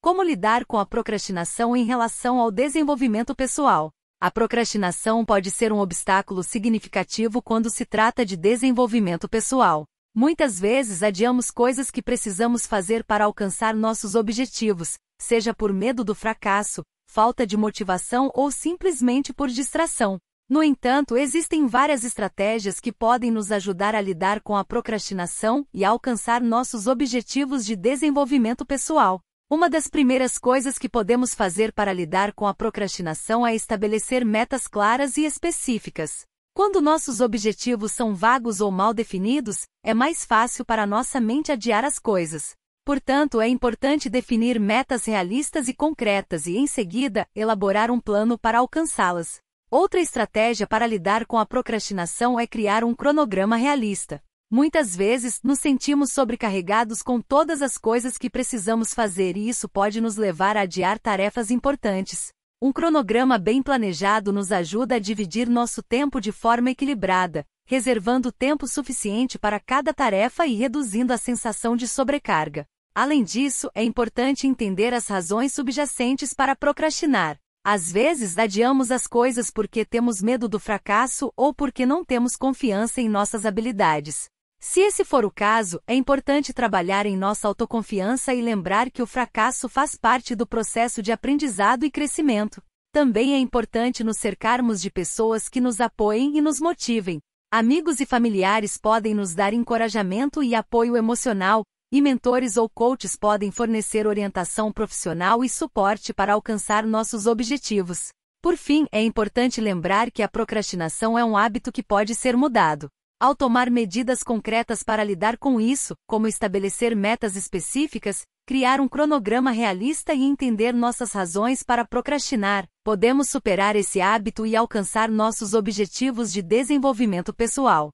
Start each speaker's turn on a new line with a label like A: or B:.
A: Como lidar com a procrastinação em relação ao desenvolvimento pessoal? A procrastinação pode ser um obstáculo significativo quando se trata de desenvolvimento pessoal. Muitas vezes adiamos coisas que precisamos fazer para alcançar nossos objetivos, seja por medo do fracasso, falta de motivação ou simplesmente por distração. No entanto, existem várias estratégias que podem nos ajudar a lidar com a procrastinação e a alcançar nossos objetivos de desenvolvimento pessoal. Uma das primeiras coisas que podemos fazer para lidar com a procrastinação é estabelecer metas claras e específicas. Quando nossos objetivos são vagos ou mal definidos, é mais fácil para nossa mente adiar as coisas. Portanto, é importante definir metas realistas e concretas e, em seguida, elaborar um plano para alcançá-las. Outra estratégia para lidar com a procrastinação é criar um cronograma realista. Muitas vezes, nos sentimos sobrecarregados com todas as coisas que precisamos fazer e isso pode nos levar a adiar tarefas importantes. Um cronograma bem planejado nos ajuda a dividir nosso tempo de forma equilibrada, reservando tempo suficiente para cada tarefa e reduzindo a sensação de sobrecarga. Além disso, é importante entender as razões subjacentes para procrastinar. Às vezes adiamos as coisas porque temos medo do fracasso ou porque não temos confiança em nossas habilidades. Se esse for o caso, é importante trabalhar em nossa autoconfiança e lembrar que o fracasso faz parte do processo de aprendizado e crescimento. Também é importante nos cercarmos de pessoas que nos apoiem e nos motivem. Amigos e familiares podem nos dar encorajamento e apoio emocional, e mentores ou coaches podem fornecer orientação profissional e suporte para alcançar nossos objetivos. Por fim, é importante lembrar que a procrastinação é um hábito que pode ser mudado. Ao tomar medidas concretas para lidar com isso, como estabelecer metas específicas, criar um cronograma realista e entender nossas razões para procrastinar, podemos superar esse hábito e alcançar nossos objetivos de desenvolvimento pessoal.